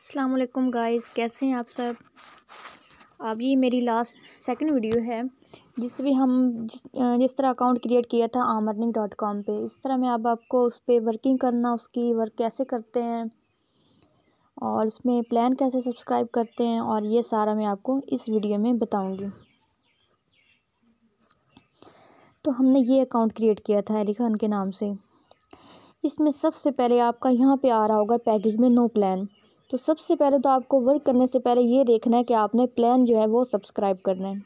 अल्लाम गाइस कैसे हैं आप सब अब ये मेरी लास्ट सेकंड वीडियो है जिस भी हम जिस जिस तरह अकाउंट क्रिएट किया था आमर्निंग डॉट कॉम पर इस तरह मैं अब आपको उस पर वर्किंग करना उसकी वर्क कैसे करते हैं और इसमें प्लान कैसे सब्सक्राइब करते हैं और ये सारा मैं आपको इस वीडियो में बताऊँगी तो हमने ये अकाउंट क्रिएट किया था अली खान के नाम से इसमें सबसे पहले आपका यहाँ पे आ रहा होगा पैकेज में नो प्लान तो सबसे पहले तो आपको वर्क करने से पहले ये देखना है कि आपने प्लान जो है वो सब्सक्राइब करना है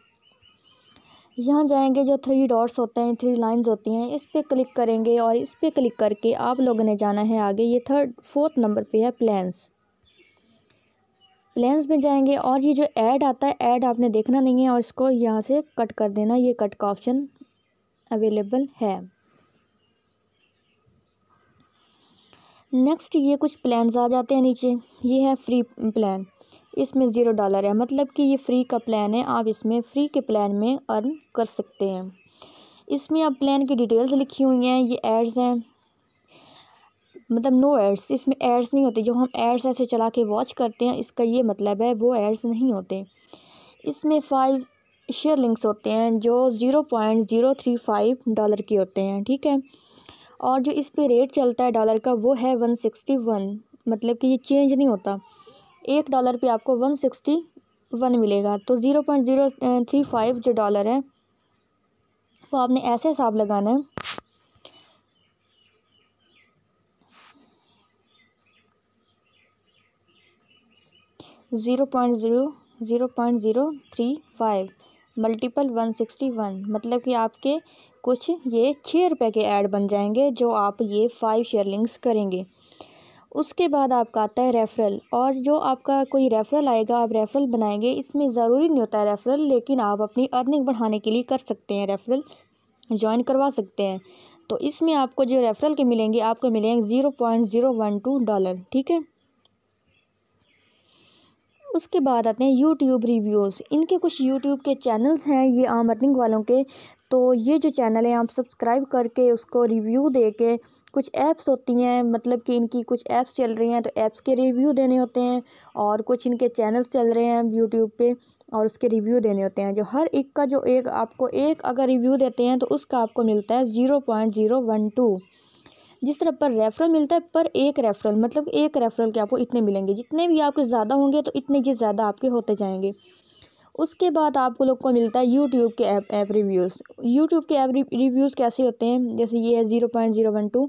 यहाँ जाएंगे जो थ्री डॉट्स होते हैं थ्री लाइंस होती हैं इस पर क्लिक करेंगे और इस पर क्लिक करके आप लोगों ने जाना है आगे ये थर्ड फोर्थ नंबर पे है प्लान्स प्लान्स में जाएंगे और ये जो ऐड आता है ऐड आपने देखना नहीं है और इसको यहाँ से कट कर देना ये कट का ऑप्शन अवेलेबल है नेक्स्ट ये कुछ प्लान्स आ जाते हैं नीचे ये है फ्री प्लान इसमें ज़ीरो डॉलर है मतलब कि ये फ्री का प्लान है आप इसमें फ्री के प्लान में अर्न कर सकते हैं इसमें आप प्लान की डिटेल्स लिखी हुई हैं ये एड्स हैं मतलब नो एड्स इसमें एड्स नहीं होते जो हम एड्स ऐसे चला के वॉच करते हैं इसका ये मतलब है वो एड्स नहीं होते इसमें फाइव शेयर लिंक्स होते हैं जो zero point zero three five dollar के होते हैं ठीक है और जो इस पर रेट चलता है डॉलर का वो है वन सिक्सटी वन मतलब कि ये चेंज नहीं होता एक डॉलर पे आपको वन सिक्सटी वन मिलेगा तो zero point zero three five जो डॉलर है वो आपने ऐसे हिसाब लगाना है zero point zero zero point zero three five multiple one sixty one मतलब कि आपके कुछ ये छः रुपए के ऐड बन जाएंगे जो आप ये फाइव शेयरलिंग्स करेंगे उसके बाद आपका आता है रेफरल और जो आपका कोई रेफरल आएगा आप रेफरल बनाएंगे इसमें ज़रूरी नहीं होता है रेफरल लेकिन आप अपनी अर्निंग बढ़ाने के लिए कर सकते हैं रेफरल ज्वाइन करवा सकते हैं तो इसमें आपको जो रेफरल के मिलेंगे आपको मिलेंगे zero point zero one two dollar ठीक है उसके बाद आते हैं यूट्यूब रिव्यूज़ इनके कुछ यूट्यूब के चैनल्स हैं ये आम अर्निंग वालों के तो ये जो चैनल हैं आप सब्सक्राइब करके उसको रिव्यू दे के कुछ ऐप्स होती हैं मतलब कि इनकी कुछ ऐप्स चल रही हैं तो ऐप्स के रिव्यू देने होते हैं और कुछ इनके चैनल्स चल रहे हैं यूट्यूब पे और उसके रिव्यू देने होते हैं जो हर एक का जो एक आपको एक अगर रिव्यू देते हैं तो उसका आपको मिलता है zero point zero one two जिस तरह पर रेफरल मिलता है पर एक रेफरल मतलब एक रेफरल के आपको इतने मिलेंगे जितने भी आपके ज़्यादा होंगे तो इतने ही ज़्यादा आपके होते जाएंगे उसके बाद आपको लोग को मिलता है यूट्यूब के ऐप ऐप रिव्यूज़ यूट्यूब के ऐप रिव्यूज़ कैसे होते हैं जैसे ये है zero point zero one two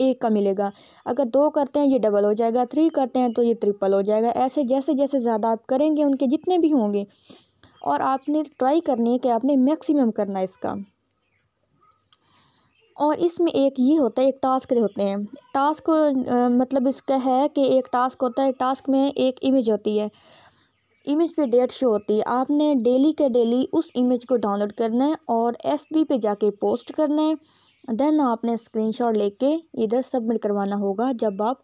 एक का मिलेगा अगर दो करते हैं ये डबल हो जाएगा थ्री करते हैं तो ये ट्रिपल हो जाएगा ऐसे जैसे जैसे ज़्यादा आप करेंगे उनके जितने भी होंगे और आपने ट्राई करनी है कि आपने मैक्सिमम करना है इसका और इसमें एक ये होता है एक टास्क होते हैं टास्क मतलब इसका है कि एक टास्क होता है टास्क में एक इमेज होती है इमेज पे डेट शो होती है आपने डेली के डेली उस इमेज को डाउनलोड करना है और एफ बी पे जाके पोस्ट करना है देन आपने स्क्रीनशॉट लेके इधर सबमिट करवाना होगा जब आप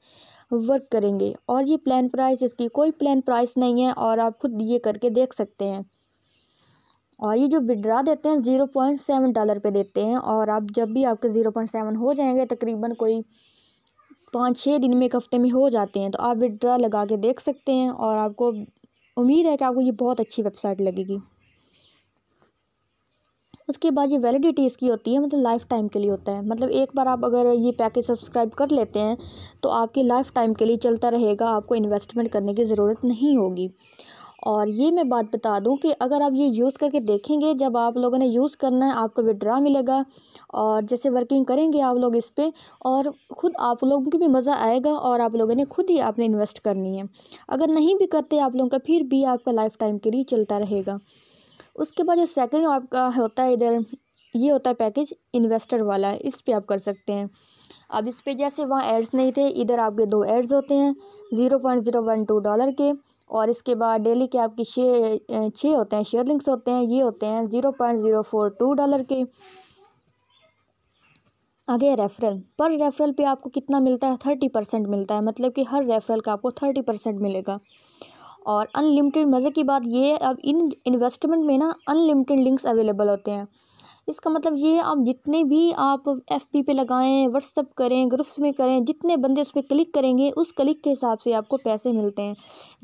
वर्क करेंगे और ये प्लान प्राइस इसकी कोई प्लान प्राइस नहीं है और आप खुद ये करके देख सकते हैं और ये जो विड्रा देते हैं ज़ीरो पॉइंट सेवन डॉलर पे देते हैं और आप जब भी आपके ज़ीरो पॉइंट सेवन हो जाएंगे तकरीबन कोई पाँच छः दिन में एक हफ़्ते में हो जाते हैं तो आप विड्रा लगा के देख सकते हैं और आपको उम्मीद है कि आपको ये बहुत अच्छी वेबसाइट लगेगी उसके बाद ये वैलिडिटी इसकी होती है मतलब लाइफ टाइम के लिए होता है मतलब एक बार आप अगर ये पैकेज सब्सक्राइब कर लेते हैं तो आपकी लाइफ टाइम के लिए चलता रहेगा आपको इन्वेस्टमेंट करने की ज़रूरत नहीं होगी और ये मैं बात बता दूं कि अगर आप ये यूज़ करके देखेंगे जब आप लोगों ने यूज़ करना है आपको विड्रा मिलेगा और जैसे वर्किंग करेंगे आप लोग इस पर और ख़ुद आप लोगों के भी मज़ा आएगा और आप लोगों ने खुद ही आपने इन्वेस्ट करनी है अगर नहीं भी करते आप लोगों का फिर भी आपका लाइफ टाइम के लिए चलता रहेगा उसके बाद जो सेकेंड आपका होता है इधर ये होता है पैकेज इन्वेस्टर वाला है इस पर आप कर सकते हैं अब इस पर जैसे वहाँ एड्स नहीं थे इधर आपके दो एड्स होते हैं zero point zero one two dollar के और इसके बाद डेली के आपके छः छः होते हैं शेयर लिंक्स होते हैं ये होते हैं zero point zero four two dollar के आगे रेफरल पर रेफरल पे आपको कितना मिलता है थर्टी परसेंट मिलता है मतलब कि हर रेफरल का आपको थर्टी परसेंट मिलेगा और अनलिमिटेड मज़े की बात ये है अब इन इन्वेस्टमेंट में ना अनलिमिटेड लिंक्स अवेलेबल होते हैं इसका मतलब ये आप जितने भी आप एफ पी पे लगाएं व्हाट्सअप करें ग्रुप्स में करें जितने बंदे उस पर क्लिक करेंगे उस क्लिक के हिसाब से आपको पैसे मिलते हैं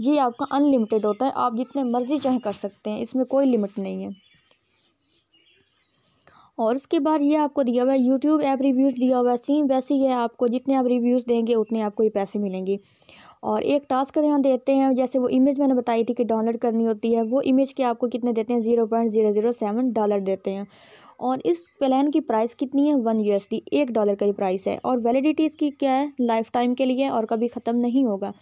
ये आपका अनलिमिटेड होता है आप जितने मर्ज़ी चाहें कर सकते हैं इसमें कोई लिमिट नहीं है और उसके बाद ये आपको दिया हुआ है यूट्यूब ऐप रिव्यूज़ दिया हुआ है सेम वैसे ही है आपको जितने आप रिव्यूज़ देंगे उतने आपको ये पैसे मिलेंगे और एक टास्क यहाँ देते हैं जैसे वो इमेज मैंने बताई थी कि डाउनलोड करनी होती है वो इमेज के आपको कितने देते हैं zero point zero zero seven dollar देते हैं और इस प्लान की प्राइस कितनी है वन डी एक डॉलर का ही प्राइस है और वैलिडिटी इसकी क्या है लाइफ टाइम के लिए और कभी ख़त्म नहीं होगा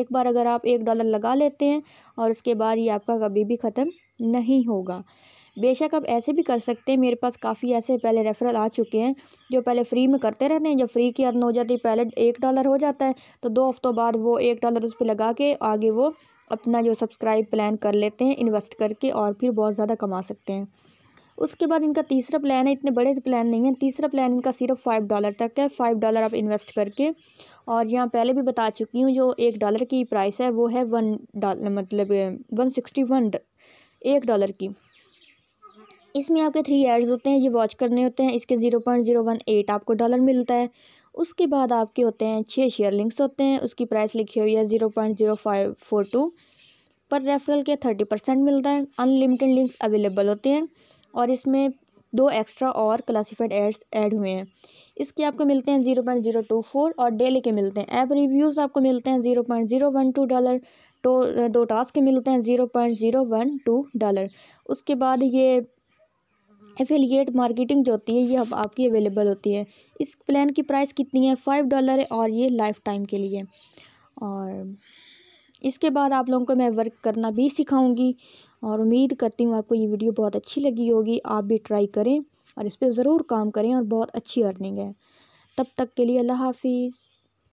एक बार अगर आप एक डॉलर लगा लेते हैं और उसके बाद ये आपका कभी भी ख़त्म नहीं होगा बेशक आप ऐसे भी कर सकते हैं मेरे पास काफ़ी ऐसे पहले रेफरल आ चुके हैं जो पहले फ्री में करते रहते हैं जब फ्री की अर्न हो जाती है पहले एक डॉलर हो जाता है तो दो हफ्तों बाद वो एक डॉलर उस पर लगा के आगे वो अपना जो सब्सक्राइब प्लान कर लेते हैं इन्वेस्ट करके और फिर बहुत ज़्यादा कमा सकते हैं उसके बाद इनका तीसरा प्लान है इतने बड़े से प्लान नहीं है तीसरा प्लान इनका सिर्फ फाइव डॉलर तक है फाइव डॉलर आप इन्वेस्ट करके और यहाँ पहले भी बता चुकी हूँ जो एक डॉलर की प्राइस है वो है वन डॉलर मतलब वन सिक्सटी वन एक डॉलर की इसमें आपके थ्री एड्स होते हैं ये वॉच करने होते हैं इसके zero point zero one eight आपको डॉलर मिलता है उसके बाद आपके होते हैं छः शेयर लिंक्स होते हैं उसकी प्राइस लिखी हुई है zero point zero five four two पर रेफरल के थर्टी परसेंट मिलता है अनलिमिटेड लिंक्स अवेलेबल होते हैं और इसमें दो एक्स्ट्रा और क्लासीफाइड एड्स ऐड हुए हैं इसके आपको मिलते हैं zero point zero two four और डेली के मिलते हैं ऐप रिव्यूज़ आपको मिलते हैं zero point zero one two dollar तो दो टास्क के मिलते हैं zero point zero one two dollar उसके बाद ये एफिलिएट मार्केटिंग जो होती है ये अब आपकी अवेलेबल होती है इस प्लान की प्राइस कितनी है फाइव डॉलर है और ये लाइफ टाइम के लिए और इसके बाद आप लोगों को मैं वर्क करना भी सिखाऊंगी और उम्मीद करती हूँ आपको ये वीडियो बहुत अच्छी लगी होगी आप भी ट्राई करें और इस पर ज़रूर काम करें और बहुत अच्छी अर्निंग है तब तक के लिए अल्लाह हाफिज़